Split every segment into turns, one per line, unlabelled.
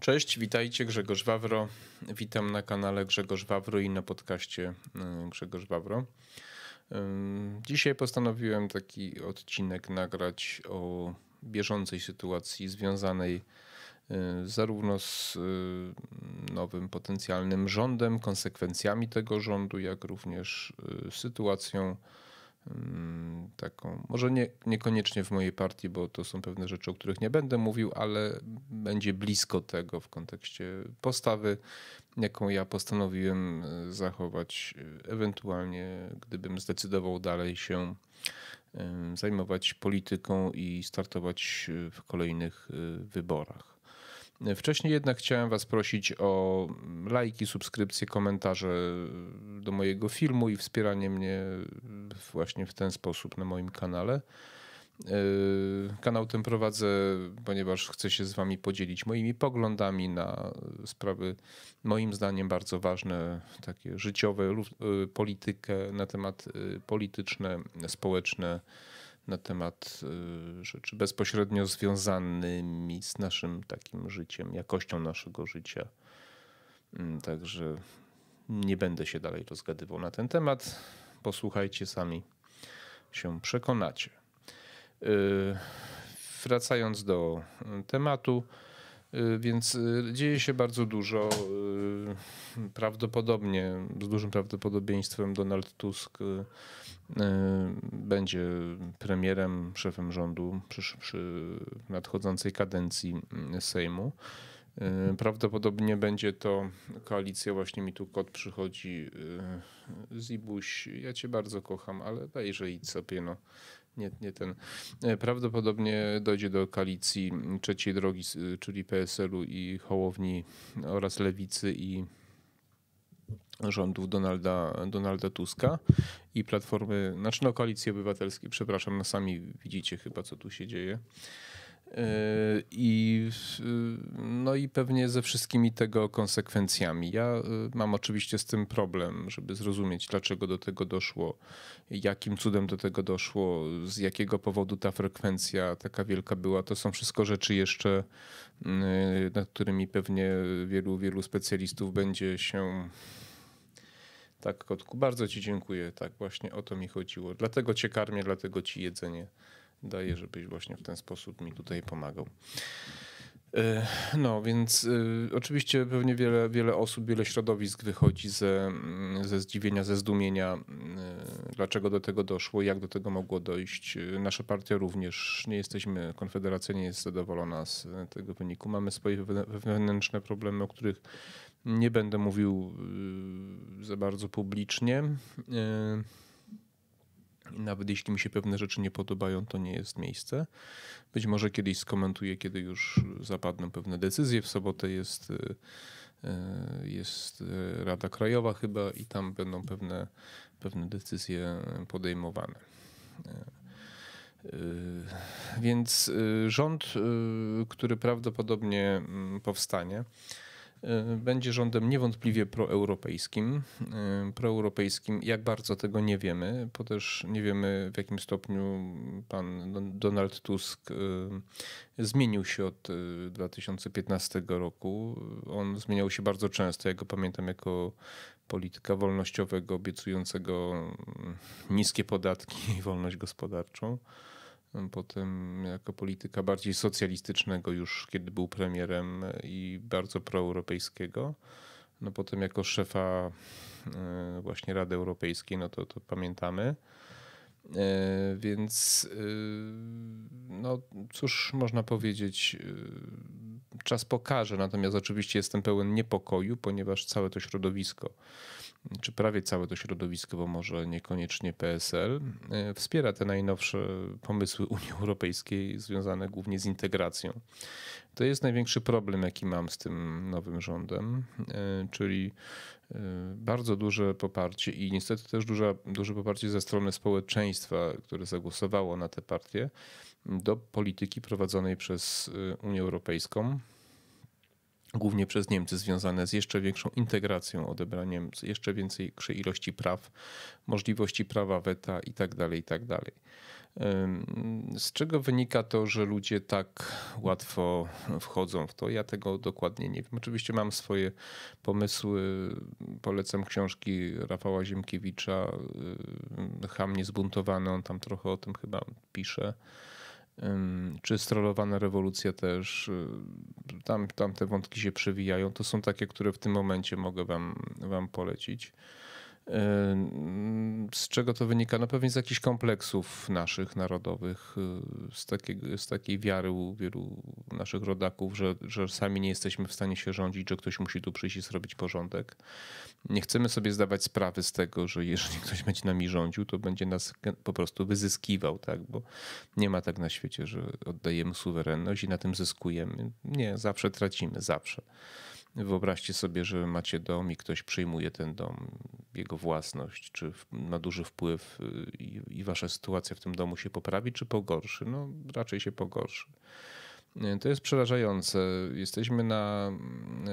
Cześć, witajcie, Grzegorz Wawro. Witam na kanale Grzegorz Wawro i na podcaście y, Grzegorz Wawro. Y, dzisiaj postanowiłem taki odcinek nagrać o bieżącej sytuacji związanej y, zarówno z nowym potencjalnym rządem, konsekwencjami tego rządu, jak również sytuacją Mm, taką, może nie, niekoniecznie w mojej partii, bo to są pewne rzeczy, o których nie będę mówił, ale będzie blisko tego w kontekście postawy, jaką ja postanowiłem e, zachować, e, ewentualnie gdybym zdecydował dalej się e, zajmować polityką i startować w kolejnych wyborach. Wcześniej jednak chciałem Was prosić o lajki, subskrypcje, komentarze do mojego filmu i wspieranie mnie właśnie w ten sposób na moim kanale. Yy, kanał ten prowadzę, ponieważ chcę się z Wami podzielić moimi poglądami na sprawy, moim zdaniem, bardzo ważne, takie życiowe, yy, politykę, na temat yy, polityczne, społeczne na temat y, rzeczy bezpośrednio związanymi z naszym takim życiem, jakością naszego życia. Mm, także nie będę się dalej rozgadywał na ten temat. Posłuchajcie sami, się przekonacie. Y, wracając do y, tematu, więc dzieje się bardzo dużo. Prawdopodobnie, z dużym prawdopodobieństwem, Donald Tusk Y, będzie premierem, szefem rządu przy, przy nadchodzącej kadencji mm, Sejmu. Y, prawdopodobnie będzie to koalicja, właśnie mi tu kot przychodzi, y, Zibuś, ja cię bardzo kocham, ale dajże i sobie, no. Nie, nie ten. Prawdopodobnie dojdzie do koalicji trzeciej drogi, czyli PSL-u i Hołowni oraz Lewicy i rządów Donalda, Donalda Tuska i Platformy, znaczy no Koalicji Obywatelskiej, przepraszam, no sami widzicie chyba co tu się dzieje. E, I, no i pewnie ze wszystkimi tego konsekwencjami. Ja e, mam oczywiście z tym problem, żeby zrozumieć, dlaczego do tego doszło, jakim cudem do tego doszło, z jakiego powodu ta frekwencja taka wielka była. To są wszystko rzeczy jeszcze, nad którymi pewnie wielu, wielu specjalistów będzie się tak, kotku, bardzo Ci dziękuję. Tak, właśnie o to mi chodziło. Dlatego Cię karmię, dlatego Ci jedzenie daję, żebyś właśnie w ten sposób mi tutaj pomagał. E, no, więc y, oczywiście pewnie wiele, wiele osób, wiele środowisk wychodzi ze, mm, ze zdziwienia, ze zdumienia, y, dlaczego do tego doszło, jak do tego mogło dojść. Nasza partia również, nie jesteśmy, Konfederacja nie jest zadowolona z tego wyniku. Mamy swoje wewnętrzne problemy, o których nie będę mówił y, za bardzo publicznie. Nawet jeśli mi się pewne rzeczy nie podobają, to nie jest miejsce. Być może kiedyś skomentuję, kiedy już zapadną pewne decyzje. W sobotę jest, y, y, jest y, Rada Krajowa chyba i tam będą pewne, pewne decyzje podejmowane. Więc rząd, który prawdopodobnie mm, powstanie, E, będzie rządem niewątpliwie proeuropejskim. E, proeuropejskim, jak bardzo tego nie wiemy, bo też nie wiemy w jakim stopniu pan Donald Tusk e, zmienił się od 2015 roku. On zmieniał się bardzo często, ja go pamiętam jako polityka wolnościowego obiecującego niskie podatki i wolność gospodarczą potem jako polityka bardziej socjalistycznego już, kiedy był premierem i bardzo proeuropejskiego. No potem jako szefa e, właśnie Rady Europejskiej, no to, to pamiętamy. E, więc e, no cóż można powiedzieć, czas pokaże, natomiast oczywiście jestem pełen niepokoju, ponieważ całe to środowisko czy prawie całe to środowisko, bo może niekoniecznie PSL, e, wspiera te najnowsze pomysły Unii Europejskiej związane głównie z integracją. To jest największy problem, jaki mam z tym nowym rządem, e, czyli e, bardzo duże poparcie i niestety też duże, duże poparcie ze strony społeczeństwa, które zagłosowało na tę partię, do polityki prowadzonej przez Unię Europejską głównie przez Niemcy, związane z jeszcze większą integracją, odebraniem jeszcze większej ilości praw, możliwości prawa weta itd. Tak itd. Tak z czego wynika to, że ludzie tak łatwo wchodzą w to? Ja tego dokładnie nie wiem. Oczywiście mam swoje pomysły. Polecam książki Rafała Ziemkiewicza, Ham Zbuntowany, on tam trochę o tym chyba pisze czy strolowana rewolucja też, y, tam, tam te wątki się przewijają. To są takie, które w tym momencie mogę wam, wam polecić. Z czego to wynika? No pewnie z jakichś kompleksów naszych narodowych, y, z, takiego, z takiej wiary u wielu naszych rodaków, że, że sami nie jesteśmy w stanie się rządzić, że ktoś musi tu przyjść i zrobić porządek. Nie chcemy sobie zdawać sprawy z tego, że jeżeli ktoś będzie nami rządził, to będzie nas po prostu wyzyskiwał, tak? bo nie ma tak na świecie, że oddajemy suwerenność i na tym zyskujemy. Nie, zawsze tracimy, zawsze. Wyobraźcie sobie, że macie dom i ktoś przyjmuje ten dom, jego własność, czy ma duży wpływ y, i, i wasza sytuacja w tym domu się poprawi, czy pogorszy? No, raczej się pogorszy. Y, to jest przerażające. Jesteśmy na,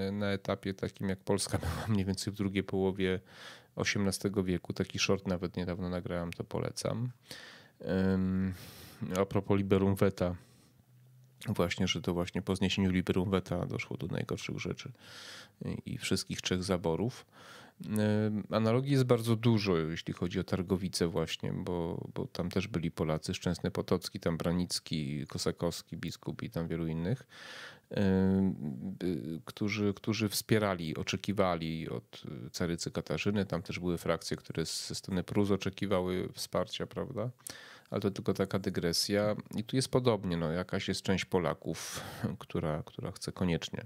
y, na etapie takim, jak Polska była mniej więcej w drugiej połowie XVIII wieku. Taki short nawet niedawno nagrałem, to polecam. a propos liberum veta właśnie, że to właśnie po zniesieniu liberum veta doszło do najgorszych rzeczy i wszystkich trzech zaborów. Analogii jest bardzo dużo, jeśli chodzi o Targowice właśnie, bo, bo tam też byli Polacy, Szczęsny Potocki, tam Branicki, Kosakowski, biskup i tam wielu innych, którzy, którzy wspierali, oczekiwali od carycy Katarzyny. Tam też były frakcje, które ze strony Prus oczekiwały wsparcia, prawda? ale to tylko taka dygresja. I tu jest podobnie, no, jakaś jest część Polaków, która, która chce koniecznie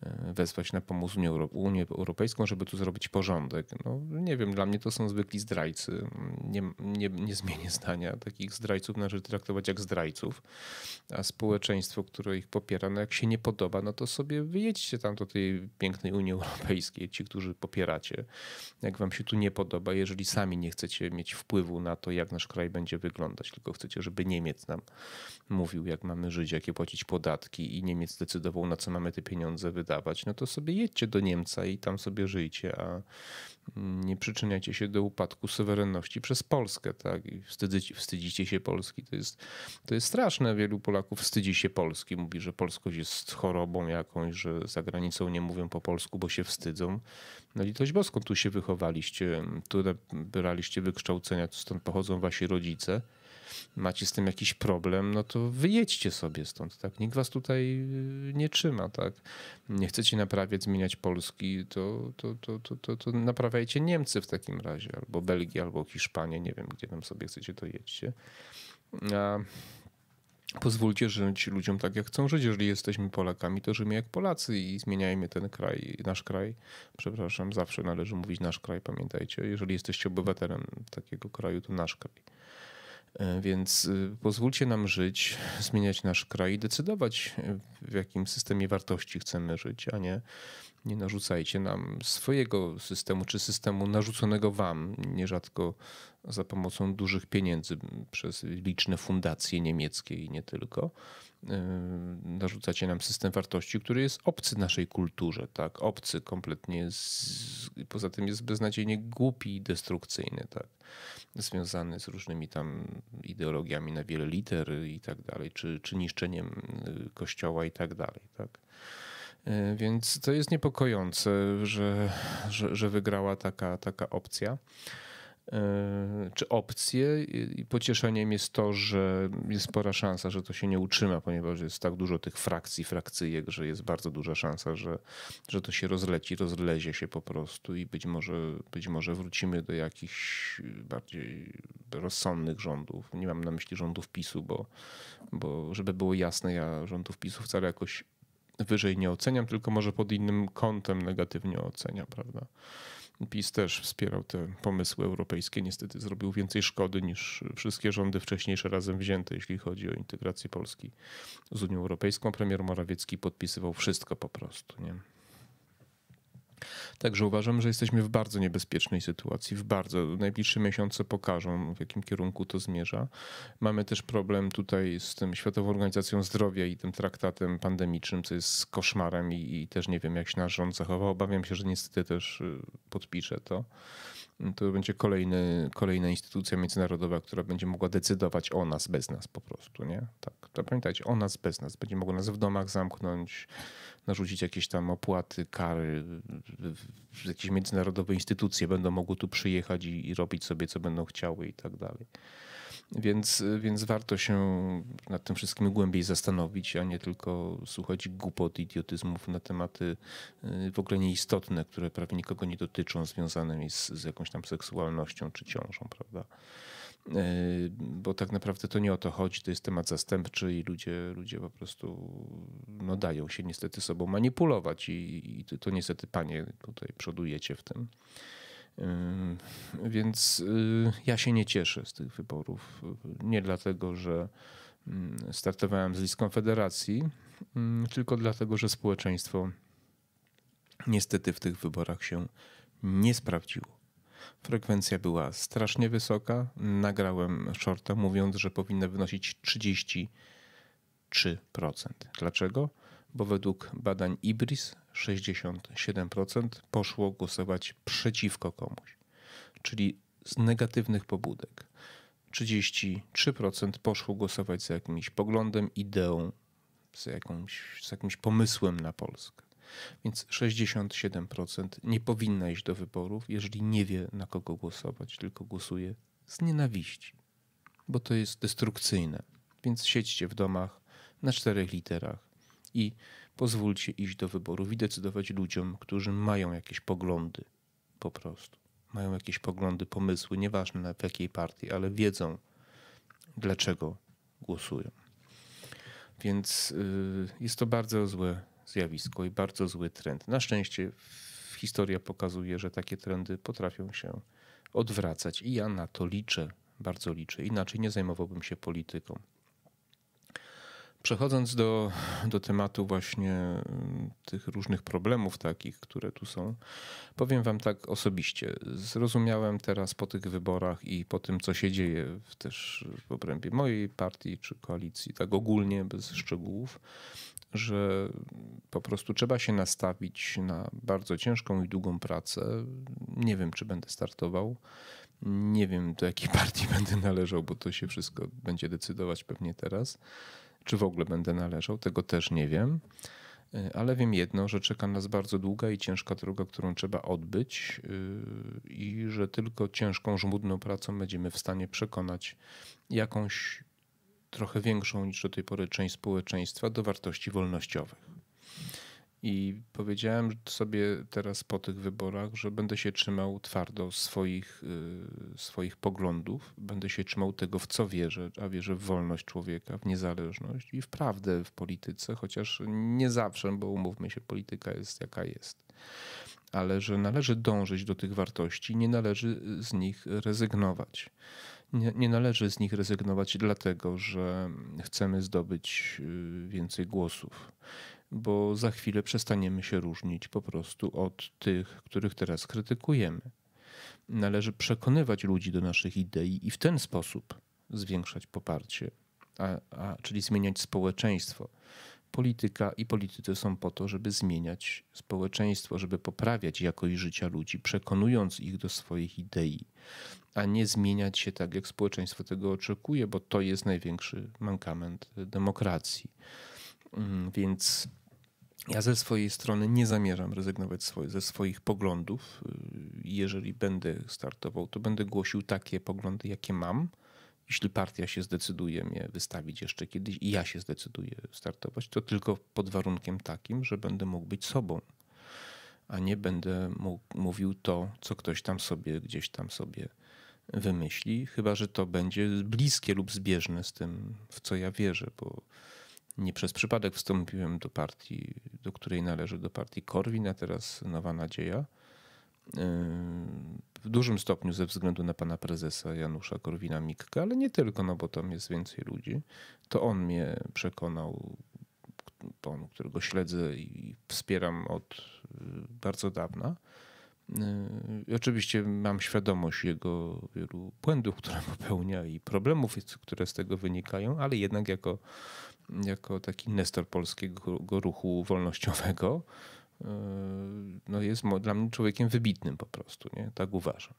E, wezwać na pomoc Unię, Unię Europejską, żeby tu zrobić porządek. No, nie wiem, dla mnie to są zwykli zdrajcy. Nie, nie, nie zmienię zdania. Takich zdrajców należy traktować jak zdrajców, a społeczeństwo, które ich popiera, no jak się nie podoba, no to sobie wyjedźcie tam do tej pięknej Unii Europejskiej, ci, którzy popieracie. Jak wam się tu nie podoba, jeżeli sami nie chcecie mieć wpływu na to, jak nasz kraj będzie wyglądać, tylko chcecie, żeby Niemiec nam mówił, jak mamy żyć, jakie płacić podatki i Niemiec decydował, na co mamy te pieniądze wydawać, no to sobie jedźcie do Niemca i tam sobie żyjcie, a mm, nie przyczyniacie się do upadku suwerenności przez Polskę, tak? I wstydzicie, wstydzicie się Polski. To jest, to jest straszne. Wielu Polaków wstydzi się Polski. Mówi, że polskość jest chorobą jakąś, że za granicą nie mówią po polsku, bo się wstydzą. No litość boską, tu się wychowaliście, tu braliście wykształcenia, stąd pochodzą wasi rodzice macie z tym jakiś problem, no to wyjedźcie sobie stąd, tak? Nikt was tutaj y, nie trzyma, tak? Nie chcecie naprawiać, zmieniać Polski, to, to, to, to, to, to naprawiajcie Niemcy w takim razie, albo Belgię, albo Hiszpanię, nie wiem, gdzie tam sobie chcecie, to jedźcie. A pozwólcie żyć ludziom tak, jak chcą żyć. Jeżeli jesteśmy Polakami, to żyjmy jak Polacy i zmieniajmy ten kraj, nasz kraj. Przepraszam, zawsze należy mówić nasz kraj, pamiętajcie. Jeżeli jesteście obywatelem takiego kraju, to nasz kraj. E, więc y, pozwólcie nam żyć, zmieniać nasz kraj i decydować, y, w jakim systemie wartości chcemy żyć, a nie, nie narzucajcie nam swojego systemu czy systemu narzuconego wam, nierzadko za pomocą dużych pieniędzy przez liczne fundacje niemieckie i nie tylko. Y, narzucacie nam system wartości, który jest obcy naszej kulturze, tak? Obcy kompletnie, z, poza tym jest beznadziejnie głupi i destrukcyjny, tak? związany z różnymi tam ideologiami na wiele liter i tak dalej, czy, czy niszczeniem y, kościoła i tak dalej. Tak? Y, więc to jest niepokojące, że, że, że wygrała taka, taka opcja. E, czy opcje i pocieszeniem jest to, że jest spora szansa, że to się nie utrzyma, ponieważ jest tak dużo tych frakcji, frakcyjek, że jest bardzo duża szansa, że, że to się rozleci, rozlezie się po prostu i być może, być może wrócimy do jakichś bardziej rozsądnych rządów. Nie mam na myśli rządów PiSu, bo, bo żeby było jasne, ja rządów PiSu wcale jakoś wyżej nie oceniam, tylko może pod innym kątem negatywnie oceniam, prawda? PiS też wspierał te pomysły europejskie. Niestety zrobił więcej szkody niż wszystkie rządy wcześniejsze razem wzięte, jeśli chodzi o integrację Polski z Unią Europejską. Premier Morawiecki podpisywał wszystko po prostu. Nie? Także uważam, że jesteśmy w bardzo niebezpiecznej sytuacji, w bardzo. Najbliższe miesiące pokażą, w jakim kierunku to zmierza. Mamy też problem tutaj z tym Światową Organizacją Zdrowia i tym traktatem pandemicznym, co jest koszmarem i, i też nie wiem, jak się nasz rząd zachował. Obawiam się, że niestety też y, podpisze to. No to będzie kolejny, kolejna instytucja międzynarodowa, która będzie mogła decydować o nas bez nas po prostu, nie? Tak, to pamiętajcie, o nas bez nas. Będzie mogła nas w domach zamknąć, narzucić jakieś tam opłaty, kary. Jakieś międzynarodowe instytucje będą mogły tu przyjechać i, i robić sobie, co będą chciały i tak dalej. Więc, więc warto się nad tym wszystkim głębiej zastanowić, a nie tylko słuchać głupot, idiotyzmów na tematy y, w ogóle nieistotne, które prawie nikogo nie dotyczą, związane z, z jakąś tam seksualnością czy ciążą, prawda? Y, bo tak naprawdę to nie o to chodzi, to jest temat zastępczy i ludzie, ludzie po prostu no, dają się niestety sobą manipulować i, i to niestety panie tutaj przodujecie w tym. Yy, więc yy, ja się nie cieszę z tych wyborów. Nie dlatego, że mm, startowałem z list Konfederacji, mm, tylko dlatego, że społeczeństwo niestety w tych wyborach się nie sprawdziło. Frekwencja była strasznie wysoka. Nagrałem shorta mówiąc, że powinna wynosić 33%. Dlaczego? Bo według badań IBRIS 67% poszło głosować przeciwko komuś, czyli z negatywnych pobudek. 33% poszło głosować za jakimś poglądem, ideą, z, jakąś, z jakimś pomysłem na Polskę. Więc 67% nie powinna iść do wyborów, jeżeli nie wie na kogo głosować, tylko głosuje z nienawiści, bo to jest destrukcyjne. Więc siedźcie w domach na czterech literach i Pozwólcie iść do wyborów i decydować ludziom, którzy mają jakieś poglądy po prostu. Mają jakieś poglądy, pomysły, nieważne w jakiej partii, ale wiedzą, dlaczego głosują. Więc y, jest to bardzo złe zjawisko i bardzo zły trend. Na szczęście historia pokazuje, że takie trendy potrafią się odwracać i ja na to liczę, bardzo liczę. Inaczej nie zajmowałbym się polityką. Przechodząc do, do tematu właśnie mm, tych różnych problemów takich, które tu są, powiem wam tak osobiście. Zrozumiałem teraz po tych wyborach i po tym, co się dzieje w, też w obrębie mojej partii czy koalicji, tak ogólnie, bez szczegółów, że po prostu trzeba się nastawić na bardzo ciężką i długą pracę. Nie wiem, czy będę startował. Nie wiem, do jakiej partii będę należał, bo to się wszystko będzie decydować pewnie teraz czy w ogóle będę należał, tego też nie wiem. E, ale wiem jedno, że czeka nas bardzo długa i ciężka droga, którą trzeba odbyć, e, i że tylko ciężką, żmudną pracą będziemy w stanie przekonać jakąś trochę większą niż do tej pory część społeczeństwa do wartości wolnościowych. I powiedziałem sobie teraz po tych wyborach, że będę się trzymał twardo swoich, y, swoich poglądów, będę się trzymał tego, w co wierzę, a wierzę w wolność człowieka, w niezależność i w prawdę w polityce, chociaż nie zawsze, bo umówmy się, polityka jest jaka jest. Ale że należy dążyć do tych wartości, nie należy z nich rezygnować. Nie, nie, należy z nich rezygnować, dlatego że chcemy zdobyć y, więcej głosów bo za chwilę przestaniemy się różnić po prostu od tych, których teraz krytykujemy. Należy przekonywać ludzi do naszych idei i w ten sposób zwiększać poparcie, a, a, czyli zmieniać społeczeństwo. Polityka i politycy są po to, żeby zmieniać społeczeństwo, żeby poprawiać jakość życia ludzi, przekonując ich do swoich idei, a nie zmieniać się tak, jak społeczeństwo tego oczekuje, bo to jest największy mankament demokracji. Mm, więc ja ze swojej strony nie zamierzam rezygnować ze swoich poglądów. Y, jeżeli będę startował, to będę głosił takie poglądy, jakie mam. Jeśli partia się zdecyduje mnie wystawić jeszcze kiedyś i ja się zdecyduję startować, to tylko pod warunkiem takim, że będę mógł być sobą, a nie będę mógł, mówił to, co ktoś tam sobie gdzieś tam sobie wymyśli, chyba że to będzie bliskie lub zbieżne z tym, w co ja wierzę, bo nie przez przypadek wstąpiłem do partii, do której należy, do partii Korwin, a teraz Nowa Nadzieja. Yy, w dużym stopniu ze względu na pana prezesa Janusza Korwina-Mikke, ale nie tylko, no bo tam jest więcej ludzi. To on mnie przekonał, on, którego śledzę i wspieram od yy, bardzo dawna. Yy, I oczywiście mam świadomość jego wielu błędów, które popełnia i problemów, które z tego wynikają, ale jednak jako jako taki nestor polskiego ruchu wolnościowego, e, no jest dla mnie człowiekiem wybitnym po prostu, nie? tak uważam.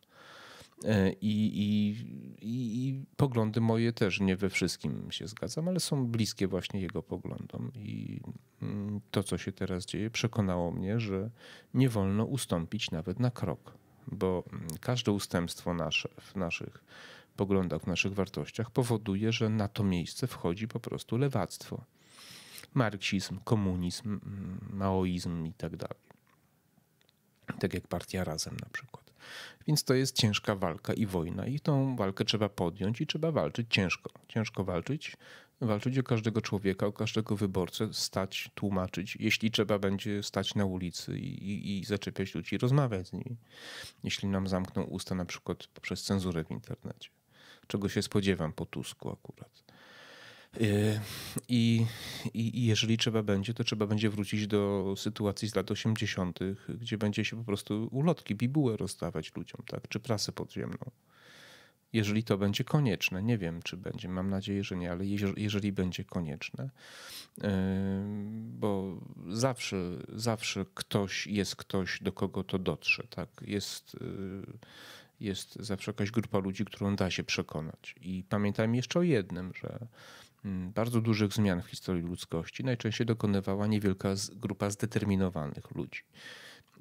E, I, i, I, poglądy moje też nie we wszystkim się zgadzam, ale są bliskie właśnie jego poglądom. I mm, to, co się teraz dzieje, przekonało mnie, że nie wolno ustąpić nawet na krok, bo mm, każde ustępstwo nasze, w naszych poglądach, w naszych wartościach, powoduje, że na to miejsce wchodzi po prostu lewactwo. Marksizm, komunizm, maoizm i tak dalej. Tak jak partia Razem na przykład. Więc to jest ciężka walka i wojna i tą walkę trzeba podjąć i trzeba walczyć ciężko. Ciężko walczyć, walczyć o każdego człowieka, o każdego wyborcę, stać, tłumaczyć. Jeśli trzeba będzie stać na ulicy i, i, i zaczepiać ludzi, rozmawiać z nimi. Jeśli nam zamkną usta na przykład poprzez cenzurę w internecie czego się spodziewam po Tusku akurat. Y, I, i, I, jeżeli trzeba będzie, to trzeba będzie wrócić do sytuacji z lat 80., gdzie będzie się po prostu ulotki, bibułę rozdawać ludziom, tak? czy prasę podziemną. Jeżeli to będzie konieczne, nie wiem czy będzie, mam nadzieję, że nie, ale jeżeli będzie konieczne, y, bo zawsze, zawsze ktoś jest ktoś, do kogo to dotrze. Tak? Jest y, jest zawsze jakaś grupa ludzi, którą da się przekonać. I pamiętajmy jeszcze o jednym, że mm, bardzo dużych zmian w historii ludzkości najczęściej dokonywała niewielka grupa zdeterminowanych ludzi.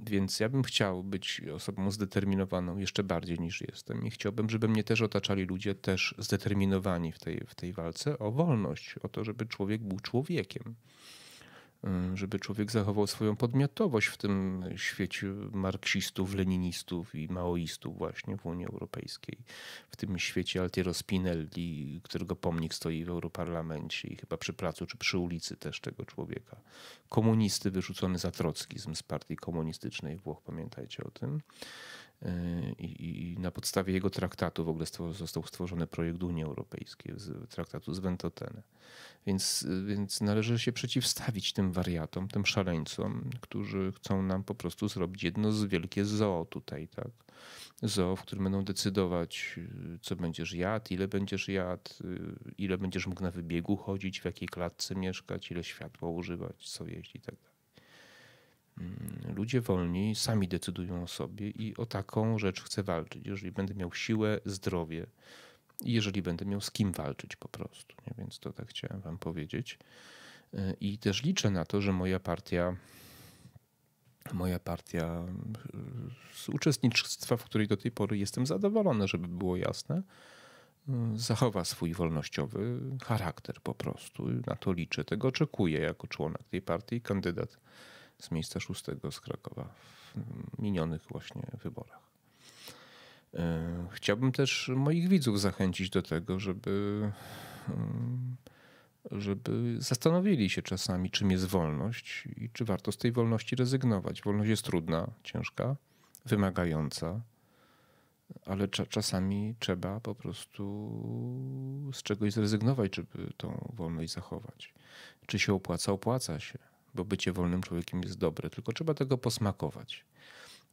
Więc ja bym chciał być osobą zdeterminowaną jeszcze bardziej niż jestem i chciałbym, żeby mnie też otaczali ludzie też zdeterminowani w tej, w tej walce o wolność, o to, żeby człowiek był człowiekiem. Y, żeby człowiek zachował swoją podmiotowość w tym świecie marksistów, leninistów i maoistów właśnie w Unii Europejskiej. W tym świecie Altiero Spinelli, którego pomnik stoi w Europarlamencie i chyba przy placu czy przy ulicy też tego człowieka. Komunisty wyrzucony za trockizm z partii komunistycznej Włoch, pamiętajcie o tym i, na podstawie jego traktatu w ogóle został stworzony projekt Unii Europejskiej, traktatu z Ventotene. Więc, więc należy się przeciwstawić tym wariatom, tym szaleńcom, którzy chcą nam po prostu zrobić jedno z wielkie zoo tutaj, tak? Zoo, w którym będą decydować, co będziesz jadł, ile będziesz jadł, ile będziesz mógł na wybiegu chodzić, w jakiej klatce mieszkać, ile światła używać, co jeść i tak dalej. Mm, ludzie wolni sami decydują o sobie i o taką rzecz chcę walczyć. Jeżeli będę miał siłę, zdrowie i jeżeli będę miał z kim walczyć po prostu. Nie? Więc to tak chciałem wam powiedzieć. Y, I też liczę na to, że moja partia moja partia y, z uczestnictwa, w której do tej pory jestem zadowolony, żeby było jasne, y, zachowa swój wolnościowy charakter po prostu. Na to liczę, tego oczekuję jako członek tej partii, kandydat z miejsca szóstego z Krakowa w minionych właśnie wyborach. E, chciałbym też moich widzów zachęcić do tego, żeby, mm, żeby zastanowili się czasami, czym jest wolność i czy warto z tej wolności rezygnować. Wolność jest trudna, ciężka, wymagająca, ale czasami trzeba po prostu z czegoś zrezygnować, żeby tą wolność zachować. Czy się opłaca? Opłaca się bo bycie wolnym człowiekiem jest dobre, tylko trzeba tego posmakować.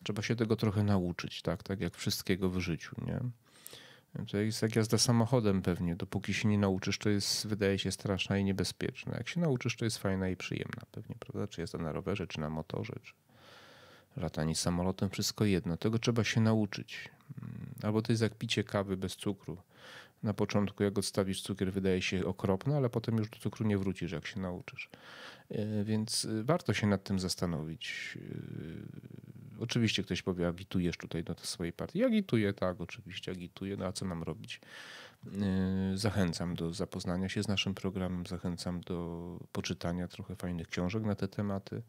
Trzeba się tego trochę nauczyć, tak, tak jak wszystkiego w życiu, nie? To jest jak jazda samochodem pewnie. Dopóki się nie nauczysz, to jest, wydaje się, straszna i niebezpieczna. Jak się nauczysz, to jest fajna i przyjemna pewnie, prawda? Czy jazda na rowerze, czy na motorze, czy latanie samolotem, wszystko jedno. Tego trzeba się nauczyć. Mm, albo to jest jak picie kawy bez cukru. Na początku, jak odstawisz cukier, wydaje się okropne, ale potem już do cukru nie wrócisz, jak się nauczysz. E, więc e, warto się nad tym zastanowić. E, oczywiście ktoś powie, agitujesz tutaj do swojej partii. Agituję, tak, oczywiście agituję, no a co nam robić? Zachęcam do zapoznania się z naszym programem, zachęcam do poczytania trochę fajnych książek na te tematy.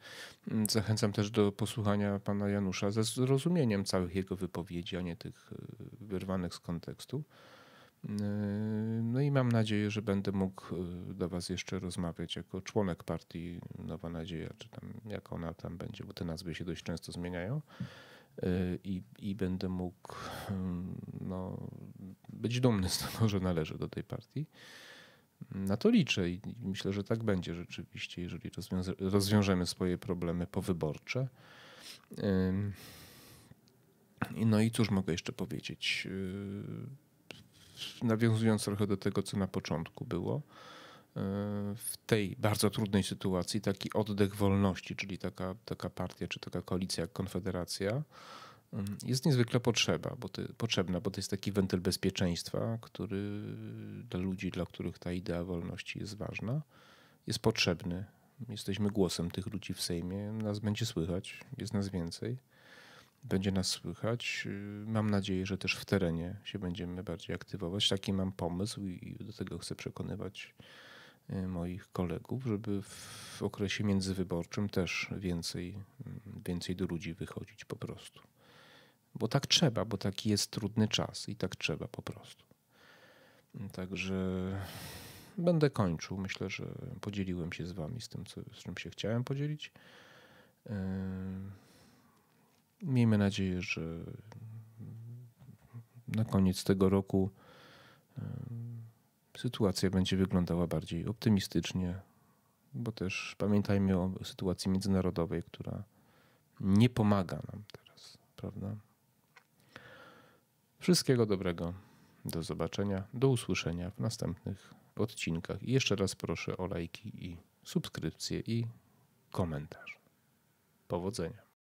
Zachęcam też do posłuchania pana Janusza ze zrozumieniem całych jego wypowiedzi, a nie tych wyrwanych z kontekstu. Yy, no i mam nadzieję, że będę mógł yy, do Was jeszcze rozmawiać jako członek partii Nowa Nadzieja, czy tam jak ona tam będzie, bo te nazwy się dość często zmieniają. Yy, I, i będę mógł no, być dumny z tego, że należę do tej partii. Na to liczę i myślę, że tak będzie rzeczywiście, jeżeli rozwiążemy swoje problemy powyborcze. No i cóż mogę jeszcze powiedzieć? nawiązując trochę do tego, co na początku było, e, w tej bardzo trudnej sytuacji taki oddech wolności, czyli taka, taka partia czy taka koalicja jak Konfederacja, mm, jest niezwykle potrzeba, bo to, potrzebna, bo to jest taki wentyl bezpieczeństwa, który dla ludzi, dla których ta idea wolności jest ważna, jest potrzebny. Jesteśmy głosem tych ludzi w Sejmie, nas będzie słychać, jest nas więcej będzie nas słychać. Mam nadzieję, że też w terenie się będziemy bardziej aktywować. Taki mam pomysł i do tego chcę przekonywać y, moich kolegów, żeby w okresie międzywyborczym też więcej, mm, więcej do ludzi wychodzić po prostu. Bo tak trzeba, bo taki jest trudny czas i tak trzeba po prostu. Także będę kończył. Myślę, że podzieliłem się z wami z tym, co, z czym się chciałem podzielić. Yy... Miejmy nadzieję, że na koniec tego roku sytuacja będzie wyglądała bardziej optymistycznie, bo też pamiętajmy o sytuacji międzynarodowej, która nie pomaga nam teraz, prawda? Wszystkiego dobrego. Do zobaczenia, do usłyszenia w następnych odcinkach. I jeszcze raz proszę o lajki i subskrypcje i komentarz. Powodzenia.